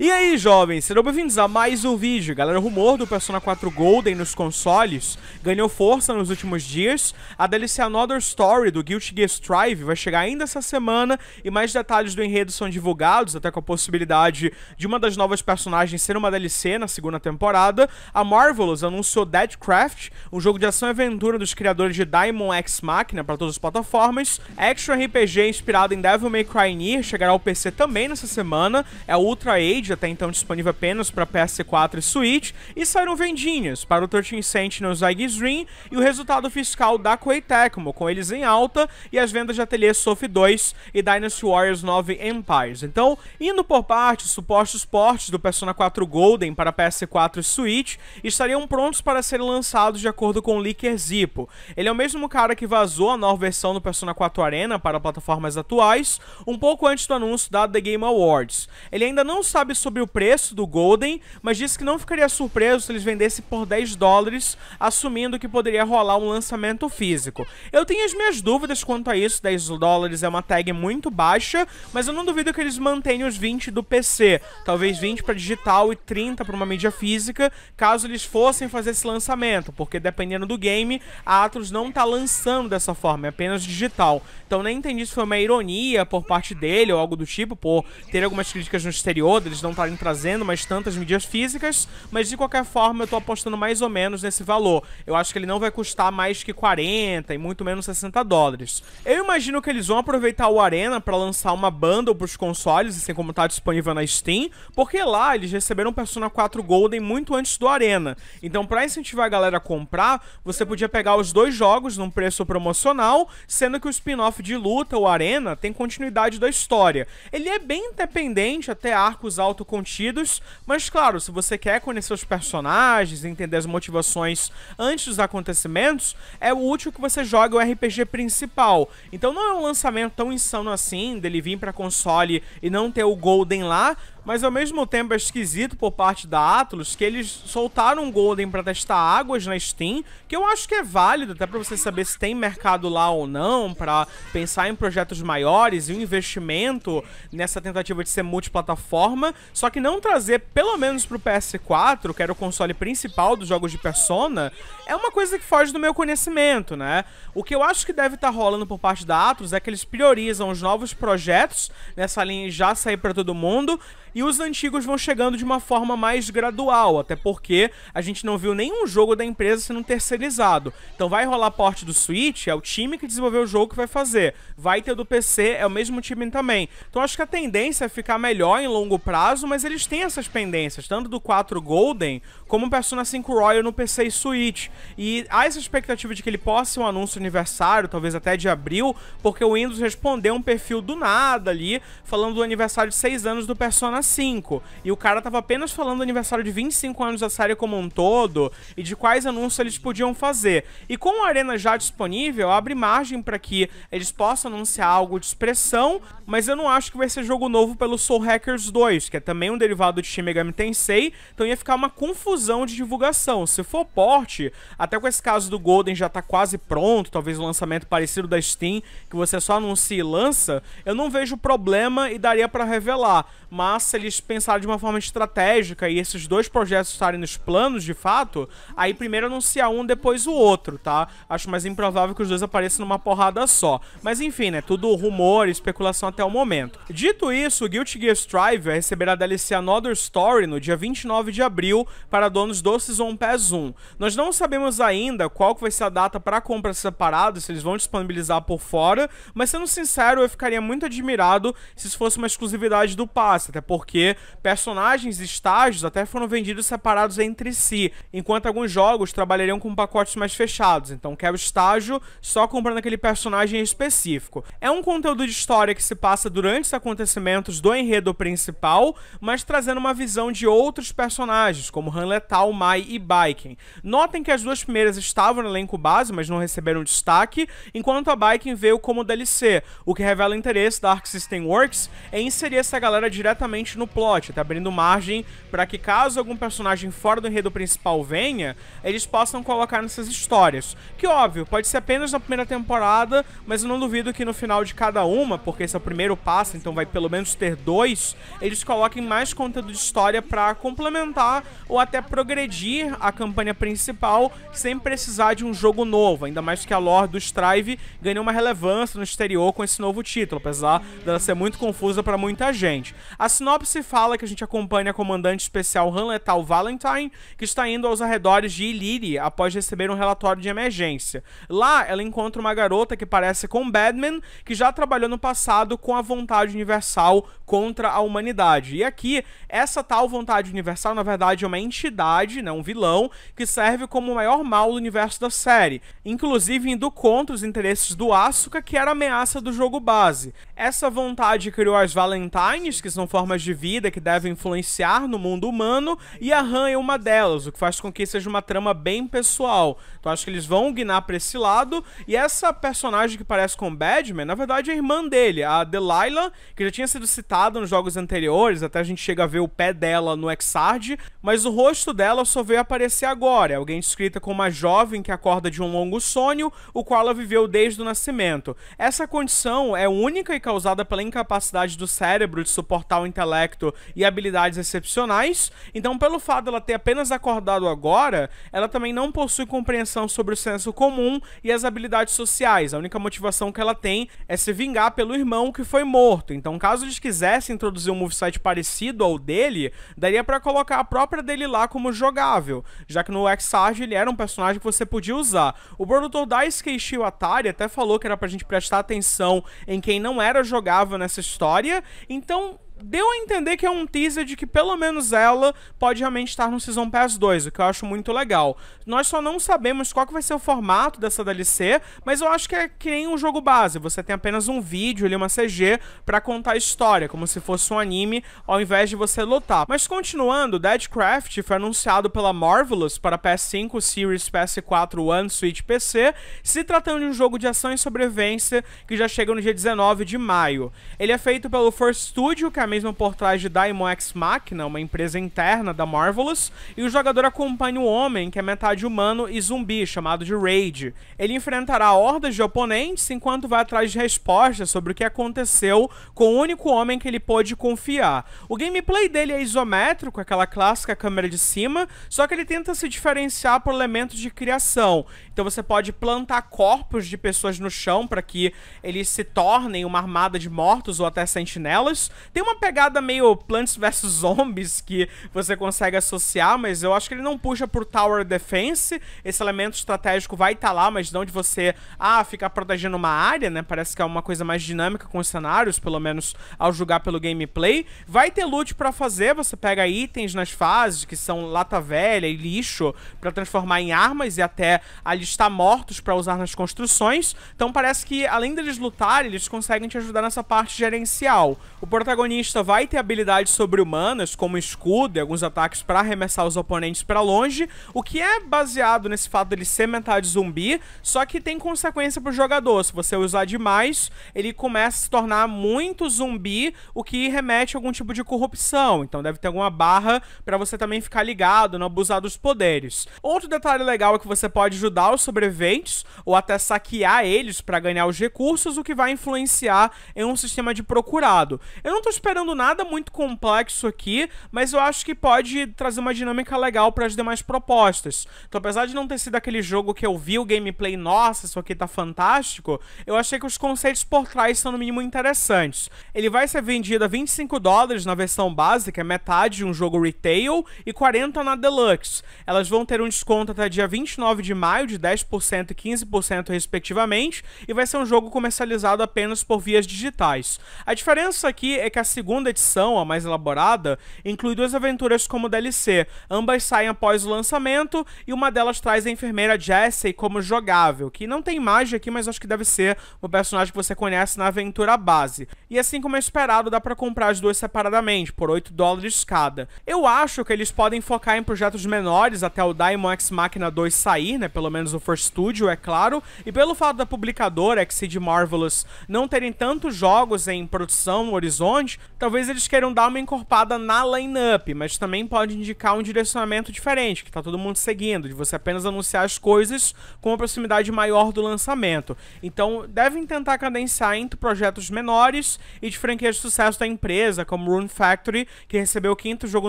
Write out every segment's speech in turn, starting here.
E aí, jovens, sejam bem-vindos a mais um vídeo. Galera, o rumor do Persona 4 Golden nos consoles ganhou força nos últimos dias. A DLC Another Story do Guilty Gear Strive vai chegar ainda essa semana e mais detalhes do enredo são divulgados, até com a possibilidade de uma das novas personagens ser uma DLC na segunda temporada. A Marvelous anunciou Deadcraft, um jogo de ação e aventura dos criadores de Diamond X Machina para todas as plataformas. Action RPG inspirado em Devil May Cry Near chegará ao PC também nessa semana. É Ultra Age arcade, até então disponível apenas para PS4 e Switch, e saíram vendinhas para o 13 Sentinels no Dream e o resultado fiscal da Koei Tecmo, com eles em alta e as vendas de Atelier Sof 2 e Dynasty Warriors 9 Empires. Então, indo por parte supostos portes do Persona 4 Golden para PS4 e Switch estariam prontos para serem lançados de acordo com o leaker Zippo. Ele é o mesmo cara que vazou a nova versão do Persona 4 Arena para plataformas atuais, um pouco antes do anúncio da The Game Awards. Ele ainda não sabe sabe sobre o preço do Golden, mas disse que não ficaria surpreso se eles vendessem por 10 dólares, assumindo que poderia rolar um lançamento físico. Eu tenho as minhas dúvidas quanto a isso, 10 dólares é uma tag muito baixa, mas eu não duvido que eles mantenham os 20 do PC, talvez 20 para digital e 30 para uma mídia física, caso eles fossem fazer esse lançamento, porque dependendo do game, a Atlus não está lançando dessa forma, é apenas digital. Então nem entendi se foi uma ironia por parte dele ou algo do tipo, por ter algumas críticas no exterior, deles não tá estarem trazendo mais tantas mídias físicas, mas de qualquer forma eu tô apostando mais ou menos nesse valor. Eu acho que ele não vai custar mais que 40 e muito menos 60 dólares. Eu imagino que eles vão aproveitar o Arena para lançar uma bundle pros consoles, assim como tá disponível na Steam, porque lá eles receberam Persona 4 Golden muito antes do Arena. Então para incentivar a galera a comprar, você podia pegar os dois jogos num preço promocional, sendo que o spin-off de luta, o Arena, tem continuidade da história. Ele é bem independente até arcos ao autocontidos, mas claro, se você quer conhecer os personagens, entender as motivações antes dos acontecimentos, é útil que você jogue o RPG principal. Então não é um lançamento tão insano assim, dele vir para console e não ter o Golden lá, mas ao mesmo tempo é esquisito por parte da Atlus que eles soltaram um Golden para testar águas na Steam, que eu acho que é válido até para você saber se tem mercado lá ou não, para pensar em projetos maiores e o um investimento nessa tentativa de ser multiplataforma, só que não trazer pelo menos pro PS4, que era o console principal dos jogos de Persona, é uma coisa que foge do meu conhecimento, né? O que eu acho que deve estar tá rolando por parte da Atlus é que eles priorizam os novos projetos nessa linha já sair para todo mundo e os antigos vão chegando de uma forma mais gradual, até porque a gente não viu nenhum jogo da empresa sendo terceirizado. Então vai rolar porte do Switch, é o time que desenvolveu o jogo que vai fazer. Vai ter do PC, é o mesmo time também. Então acho que a tendência é ficar melhor em longo prazo, mas eles têm essas pendências, tanto do 4 Golden como o Persona 5 Royal no PC e Switch. E há essa expectativa de que ele possa ser um anúncio aniversário, talvez até de abril, porque o Windows respondeu um perfil do nada ali, falando do aniversário de 6 anos do Persona 5. E o cara tava apenas falando do aniversário de 25 anos da série como um todo e de quais anúncios eles podiam fazer. E com a Arena já disponível, abre margem para que eles possam anunciar algo de expressão, mas eu não acho que vai ser jogo novo pelo Soul Hackers 2, que é também um derivado de Shin Megami Tensei, então ia ficar uma confusão de divulgação. Se for porte, até com esse caso do Golden já tá quase pronto, talvez um lançamento parecido da Steam, que você só anuncia e lança, eu não vejo problema e daria para revelar, mas se eles pensaram de uma forma estratégica e esses dois projetos estarem nos planos de fato, aí primeiro anunciar um, depois o outro, tá? Acho mais improvável que os dois apareçam numa porrada só. Mas enfim, né? Tudo rumor e especulação até o momento. Dito isso, Guilty Gear Strive vai receber a DLC Another Story no dia 29 de abril para donos do Season Pass 1. Nós não sabemos ainda qual vai ser a data para compra separada, se eles vão disponibilizar por fora, mas sendo sincero, eu ficaria muito admirado se isso fosse uma exclusividade do passe, até porque porque personagens e estágios até foram vendidos separados entre si, enquanto alguns jogos trabalhariam com pacotes mais fechados, então quer o estágio só comprando aquele personagem específico. É um conteúdo de história que se passa durante os acontecimentos do enredo principal, mas trazendo uma visão de outros personagens, como Han Letal, Mai e Biken. Notem que as duas primeiras estavam no elenco base, mas não receberam destaque, enquanto a Biken veio como DLC, o que revela o interesse da Arc System Works em inserir essa galera diretamente no plot, tá abrindo margem para que caso algum personagem fora do enredo principal venha, eles possam colocar nessas histórias. Que óbvio, pode ser apenas na primeira temporada, mas eu não duvido que no final de cada uma, porque esse é o primeiro passo, então vai pelo menos ter dois, eles coloquem mais conteúdo de história para complementar ou até progredir a campanha principal sem precisar de um jogo novo, ainda mais que a lore do Strive ganhou uma relevância no exterior com esse novo título, apesar dela ser muito confusa para muita gente. A sinopse se fala que a gente acompanha a comandante especial Han Letal Valentine, que está indo aos arredores de Illyria após receber um relatório de emergência. Lá, ela encontra uma garota que parece com Batman, que já trabalhou no passado com a vontade universal contra a humanidade. E aqui, essa tal vontade universal, na verdade, é uma entidade, né, um vilão, que serve como o maior mal do universo da série, inclusive indo contra os interesses do Asuka, que era a ameaça do jogo base. Essa vontade criou as Valentines, que são formas de de vida que devem influenciar no mundo humano e a é uma delas, o que faz com que seja uma trama bem pessoal. Então acho que eles vão guinar pra esse lado. E essa personagem que parece com Batman, na verdade é a irmã dele, a Delilah, que já tinha sido citada nos jogos anteriores, até a gente chega a ver o pé dela no Exard, mas o rosto dela só veio aparecer agora. Alguém descrita como uma jovem que acorda de um longo sonho, o qual ela viveu desde o nascimento. Essa condição é única e causada pela incapacidade do cérebro de suportar o intelecto intelecto e habilidades excepcionais. Então, pelo fato dela ter apenas acordado agora, ela também não possui compreensão sobre o senso comum e as habilidades sociais. A única motivação que ela tem é se vingar pelo irmão que foi morto. Então, caso eles quisessem introduzir um moveset parecido ao dele, daria para colocar a própria dele lá como jogável, já que no Exarge ele era um personagem que você podia usar. O produtor da Skeishio Atari até falou que era pra gente prestar atenção em quem não era jogável nessa história, então deu a entender que é um teaser de que pelo menos ela pode realmente estar no Season Pass 2, o que eu acho muito legal. Nós só não sabemos qual que vai ser o formato dessa DLC, mas eu acho que é que nem um jogo base, você tem apenas um vídeo ali, uma CG, para contar a história, como se fosse um anime, ao invés de você lutar. Mas continuando, Deadcraft foi anunciado pela Marvelous para PS5, Series, PS4, One, Switch, PC, se tratando de um jogo de ação e sobrevivência que já chega no dia 19 de maio. Ele é feito pelo First Studio, que é mesma por trás de Daimon X Machina, uma empresa interna da Marvelous, e o jogador acompanha o um homem, que é metade humano e zumbi, chamado de Raid. Ele enfrentará hordas de oponentes enquanto vai atrás de respostas sobre o que aconteceu com o único homem que ele pôde confiar. O gameplay dele é isométrico, é aquela clássica câmera de cima, só que ele tenta se diferenciar por elementos de criação. Então você pode plantar corpos de pessoas no chão para que eles se tornem uma armada de mortos ou até sentinelas. Tem uma pegada meio Plants vs Zombies que você consegue associar, mas eu acho que ele não puxa por Tower Defense. Esse elemento estratégico vai estar tá lá, mas não de você, ah, ficar protegendo uma área, né? Parece que é uma coisa mais dinâmica com os cenários, pelo menos ao jogar pelo gameplay. Vai ter loot para fazer, você pega itens nas fases que são lata velha e lixo para transformar em armas e até alistar mortos para usar nas construções. Então parece que além deles lutarem, eles conseguem te ajudar nessa parte gerencial. O protagonista vai ter habilidades sobre-humanas, como escudo e alguns ataques para arremessar os oponentes para longe, o que é baseado nesse fato dele ser metade zumbi, só que tem consequência pro jogador. Se você usar demais, ele começa a se tornar muito zumbi, o que remete a algum tipo de corrupção. Então deve ter alguma barra para você também ficar ligado, não abusar dos poderes. Outro detalhe legal é que você pode ajudar os sobreviventes ou até saquear eles para ganhar os recursos, o que vai influenciar em um sistema de procurado. Eu não tô esperando esperando nada muito complexo aqui, mas eu acho que pode trazer uma dinâmica legal para as demais propostas. Então, apesar de não ter sido aquele jogo que eu vi o gameplay, nossa, isso aqui tá fantástico, eu achei que os conceitos por trás são no mínimo interessantes. Ele vai ser vendido a 25 dólares na versão básica, é metade de um jogo retail, e 40 na deluxe. Elas vão ter um desconto até dia 29 de maio de 10% e 15% respectivamente, e vai ser um jogo comercializado apenas por vias digitais. A diferença aqui é que a segunda edição, a mais elaborada, inclui duas aventuras como DLC. Ambas saem após o lançamento e uma delas traz a enfermeira Jessie como jogável, que não tem imagem aqui, mas acho que deve ser o personagem que você conhece na aventura base. E assim como é esperado, dá para comprar as duas separadamente, por 8 dólares cada. Eu acho que eles podem focar em projetos menores até o Daimon X Machina 2 sair, né? Pelo menos o First Studio, é claro. E pelo fato da publicadora, Exceed Marvelous, não terem tantos jogos em produção no horizonte, Talvez eles queiram dar uma encorpada na lineup, mas também pode indicar um direcionamento diferente, que está todo mundo seguindo, de você apenas anunciar as coisas com uma proximidade maior do lançamento. Então, devem tentar cadenciar entre projetos menores e de franquias de sucesso da empresa, como Rune Factory, que recebeu o quinto jogo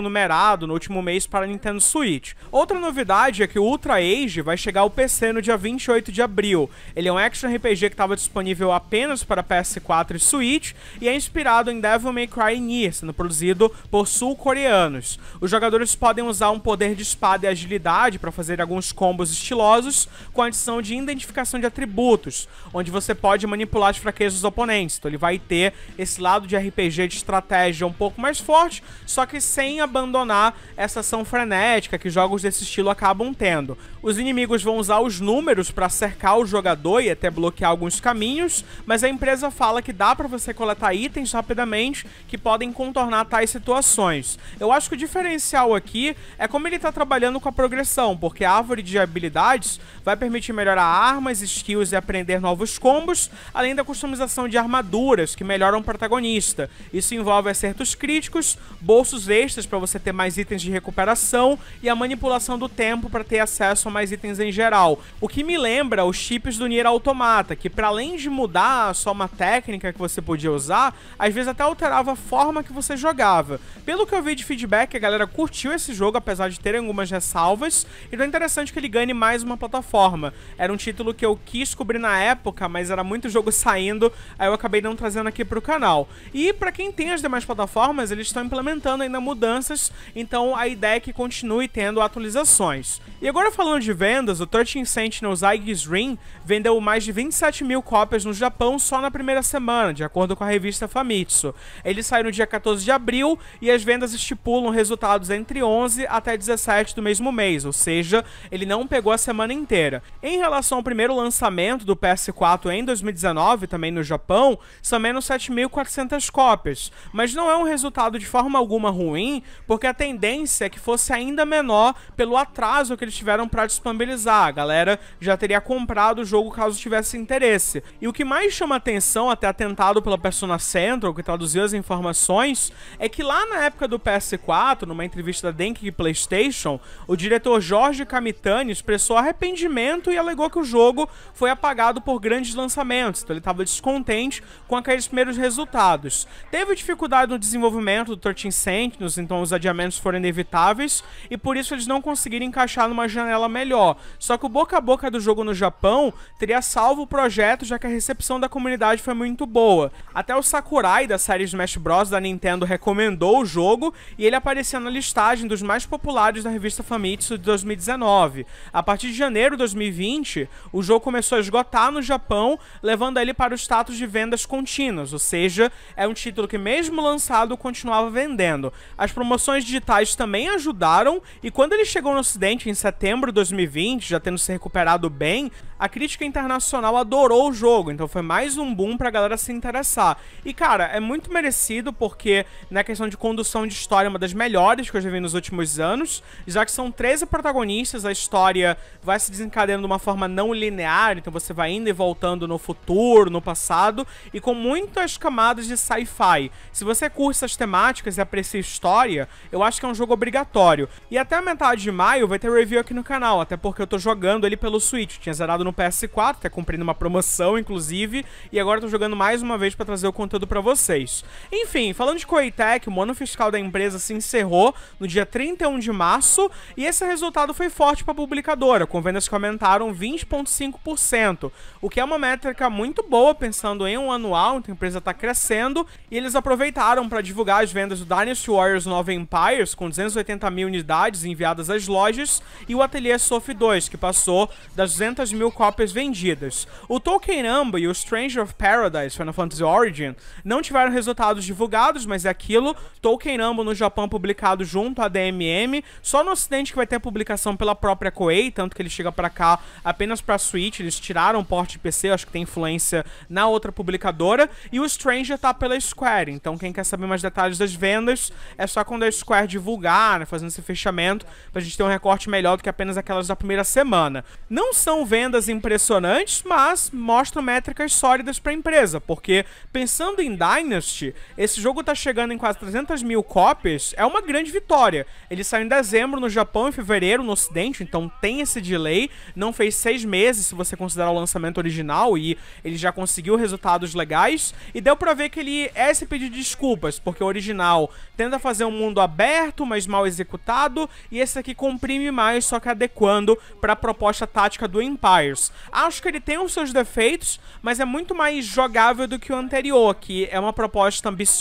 numerado no último mês para a Nintendo Switch. Outra novidade é que o Ultra Age vai chegar ao PC no dia 28 de abril. Ele é um action RPG que estava disponível apenas para PS4 e Switch e é inspirado em Devil May Cry Pioneer, sendo produzido por sul-coreanos. Os jogadores podem usar um poder de espada e agilidade para fazer alguns combos estilosos, com a adição de identificação de atributos, onde você pode manipular as fraquezas dos oponentes. Então ele vai ter esse lado de RPG de estratégia um pouco mais forte, só que sem abandonar essa ação frenética que jogos desse estilo acabam tendo. Os inimigos vão usar os números para cercar o jogador e até bloquear alguns caminhos, mas a empresa fala que dá para você coletar itens rapidamente que que podem contornar tais situações. Eu acho que o diferencial aqui é como ele está trabalhando com a progressão, porque a árvore de habilidades vai permitir melhorar armas, skills e aprender novos combos, além da customização de armaduras, que melhoram o protagonista. Isso envolve acertos críticos, bolsos extras para você ter mais itens de recuperação e a manipulação do tempo para ter acesso a mais itens em geral. O que me lembra os chips do Nier Automata, que para além de mudar só uma técnica que você podia usar, às vezes até alterava forma que você jogava. Pelo que eu vi de feedback, a galera curtiu esse jogo, apesar de terem algumas ressalvas, e é interessante que ele ganhe mais uma plataforma. Era um título que eu quis cobrir na época, mas era muito jogo saindo, aí eu acabei não trazendo aqui pro canal. E para quem tem as demais plataformas, eles estão implementando ainda mudanças, então a ideia é que continue tendo atualizações. E agora falando de vendas, o 13 Sentinels Aegis Ring vendeu mais de 27 mil cópias no Japão só na primeira semana, de acordo com a revista Famitsu. Ele sai no dia 14 de abril e as vendas estipulam resultados entre 11 até 17 do mesmo mês, ou seja, ele não pegou a semana inteira. Em relação ao primeiro lançamento do PS4 em 2019, também no Japão, são menos 7.400 cópias, mas não é um resultado de forma alguma ruim, porque a tendência é que fosse ainda menor pelo atraso que eles tiveram para disponibilizar. A galera já teria comprado o jogo caso tivesse interesse. E o que mais chama atenção, até atentado pela Persona Central, que traduziu as informações informações é que lá na época do PS4, numa entrevista da Denki e PlayStation, o diretor Jorge Camitani expressou arrependimento e alegou que o jogo foi apagado por grandes lançamentos, então ele estava descontente com aqueles primeiros resultados. Teve dificuldade no desenvolvimento do 13 Sentinels, então os adiamentos foram inevitáveis e por isso eles não conseguiram encaixar numa janela melhor. Só que o boca a boca do jogo no Japão teria salvo o projeto, já que a recepção da comunidade foi muito boa. Até o Sakurai da série Smash Bros. da Nintendo recomendou o jogo e ele apareceu na listagem dos mais populares da revista Famitsu de 2019. A partir de janeiro de 2020, o jogo começou a esgotar no Japão, levando ele para o status de vendas contínuas, ou seja, é um título que mesmo lançado continuava vendendo. As promoções digitais também ajudaram e quando ele chegou no ocidente em setembro de 2020, já tendo se recuperado bem, a crítica internacional adorou o jogo, então foi mais um boom pra galera se interessar. E cara, é muito merecido merecido, porque na questão de condução de história é uma das melhores que eu já vi nos últimos anos, já que são 13 protagonistas, a história vai se desencadeando de uma forma não linear, então você vai indo e voltando no futuro, no passado, e com muitas camadas de sci-fi. Se você curte essas temáticas e aprecia história, eu acho que é um jogo obrigatório. E até a metade de maio vai ter review aqui no canal, até porque eu tô jogando ele pelo Switch. Tinha zerado no PS4, até cumprindo uma promoção, inclusive, e agora eu tô jogando mais uma vez para trazer o conteúdo para vocês. Enfim, falando de Coitec, o ano fiscal da empresa se encerrou no dia 31 de março e esse resultado foi forte para a publicadora, com vendas que aumentaram 20,5%, o que é uma métrica muito boa pensando em um anual, então a empresa está crescendo e eles aproveitaram para divulgar as vendas do Dynasty Warriors Nova Empires, com 280 mil unidades enviadas às lojas, e o Atelier Sof 2, que passou das 200 mil cópias vendidas. O Tolkien Amba e o Stranger of Paradise Final Fantasy Origin não tiveram resultados de divulgados, mas é aquilo. Tolkien Ambo no Japão publicado junto à DMM. Só no Ocidente que vai ter a publicação pela própria Koei, tanto que ele chega para cá apenas pra Switch. Eles tiraram o porte de PC, acho que tem influência na outra publicadora. E o Stranger tá pela Square. Então quem quer saber mais detalhes das vendas, é só quando a Square divulgar, né, fazendo esse fechamento, pra gente ter um recorte melhor do que apenas aquelas da primeira semana. Não são vendas impressionantes, mas mostram métricas sólidas para a empresa, porque pensando em Dynasty, esse jogo tá chegando em quase 300 mil cópias, é uma grande vitória. Ele saiu em dezembro no Japão, em fevereiro no Ocidente, então tem esse delay. Não fez seis meses, se você considerar o lançamento original, e ele já conseguiu resultados legais. E deu pra ver que ele é esse pedido de desculpas, porque o original tenta fazer um mundo aberto, mas mal executado, e esse aqui comprime mais, só que adequando pra proposta tática do Empires. Acho que ele tem os seus defeitos, mas é muito mais jogável do que o anterior, que é uma proposta ambiciosa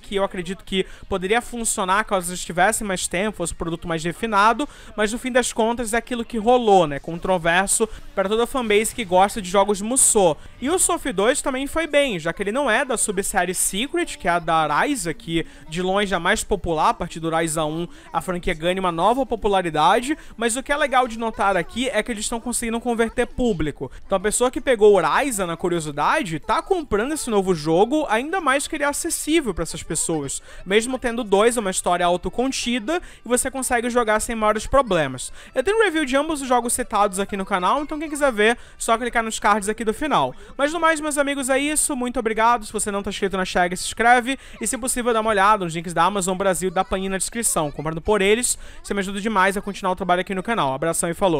que eu acredito que poderia funcionar caso eles tivessem mais tempo, fosse um produto mais refinado, mas no fim das contas é aquilo que rolou, né? Controverso para toda a fanbase que gosta de jogos de Musou. E o Sof 2 também foi bem, já que ele não é da subsérie Secret, que é a da Ryza, que de longe é a mais popular, a partir do Ryza 1 a franquia ganha uma nova popularidade, mas o que é legal de notar aqui é que eles estão conseguindo converter público. Então a pessoa que pegou o Ryza na curiosidade, tá comprando esse novo jogo, ainda mais que ele é acessível acessível para essas pessoas. Mesmo tendo dois, uma história autocontida, e você consegue jogar sem maiores problemas. Eu tenho um review de ambos os jogos citados aqui no canal, então quem quiser ver, só clicar nos cards aqui do final. Mas no mais, meus amigos, é isso. Muito obrigado. Se você não está inscrito na Chega, se inscreve. E se possível, dá uma olhada nos links da Amazon Brasil da Panini na descrição. Comprando por eles, você me ajuda demais a continuar o trabalho aqui no canal. Abração e falou!